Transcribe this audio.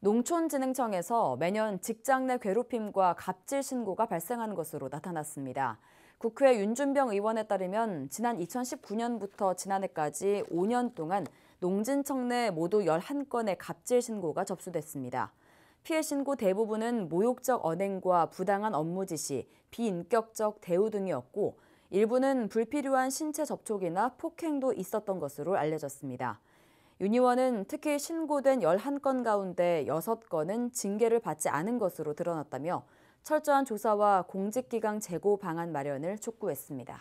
농촌진흥청에서 매년 직장 내 괴롭힘과 갑질 신고가 발생한 것으로 나타났습니다. 국회 윤준병 의원에 따르면 지난 2019년부터 지난해까지 5년 동안 농진청 내 모두 11건의 갑질 신고가 접수됐습니다. 피해 신고 대부분은 모욕적 언행과 부당한 업무 지시, 비인격적 대우 등이었고 일부는 불필요한 신체 접촉이나 폭행도 있었던 것으로 알려졌습니다. 유니원은 특히 신고된 11건 가운데 6건은 징계를 받지 않은 것으로 드러났다며 철저한 조사와 공직기강 재고 방안 마련을 촉구했습니다.